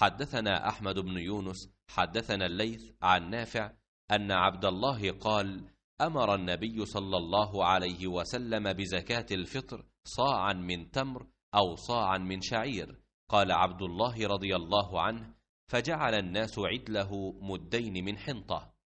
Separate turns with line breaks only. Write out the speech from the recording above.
حدثنا أحمد بن يونس
حدثنا الليث عن نافع أن عبد الله قال أمر النبي صلى الله عليه وسلم بزكاة الفطر صاعا من تمر أو صاعا من شعير قال عبد الله رضي الله عنه فجعل الناس
عدله مدين من حنطة